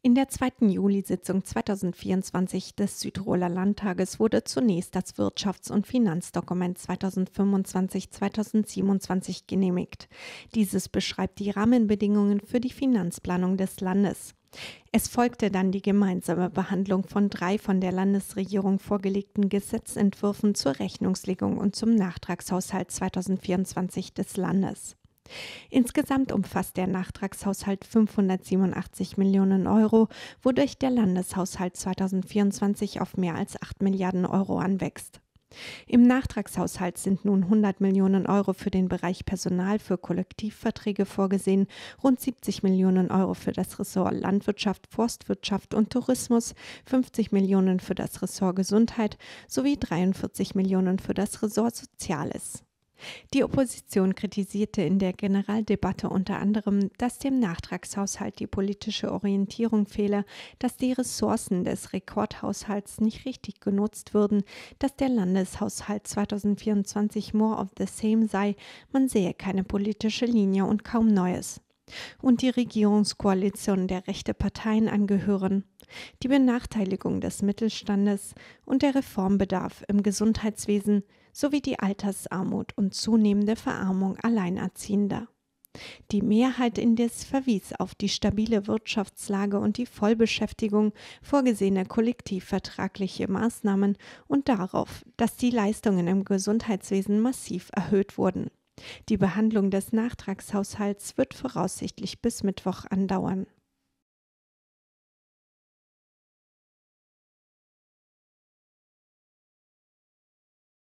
In der zweiten Juli-Sitzung 2024 des Südtiroler Landtages wurde zunächst das Wirtschafts- und Finanzdokument 2025-2027 genehmigt. Dieses beschreibt die Rahmenbedingungen für die Finanzplanung des Landes. Es folgte dann die gemeinsame Behandlung von drei von der Landesregierung vorgelegten Gesetzentwürfen zur Rechnungslegung und zum Nachtragshaushalt 2024 des Landes. Insgesamt umfasst der Nachtragshaushalt 587 Millionen Euro, wodurch der Landeshaushalt 2024 auf mehr als 8 Milliarden Euro anwächst. Im Nachtragshaushalt sind nun 100 Millionen Euro für den Bereich Personal für Kollektivverträge vorgesehen, rund 70 Millionen Euro für das Ressort Landwirtschaft, Forstwirtschaft und Tourismus, 50 Millionen für das Ressort Gesundheit sowie 43 Millionen für das Ressort Soziales. Die Opposition kritisierte in der Generaldebatte unter anderem, dass dem Nachtragshaushalt die politische Orientierung fehle, dass die Ressourcen des Rekordhaushalts nicht richtig genutzt würden, dass der Landeshaushalt 2024 more of the same sei, man sehe keine politische Linie und kaum Neues und die Regierungskoalition der rechten Parteien angehören, die Benachteiligung des Mittelstandes und der Reformbedarf im Gesundheitswesen sowie die Altersarmut und zunehmende Verarmung Alleinerziehender. Die Mehrheit indes verwies auf die stabile Wirtschaftslage und die Vollbeschäftigung vorgesehene kollektivvertragliche Maßnahmen und darauf, dass die Leistungen im Gesundheitswesen massiv erhöht wurden. Die Behandlung des Nachtragshaushalts wird voraussichtlich bis Mittwoch andauern.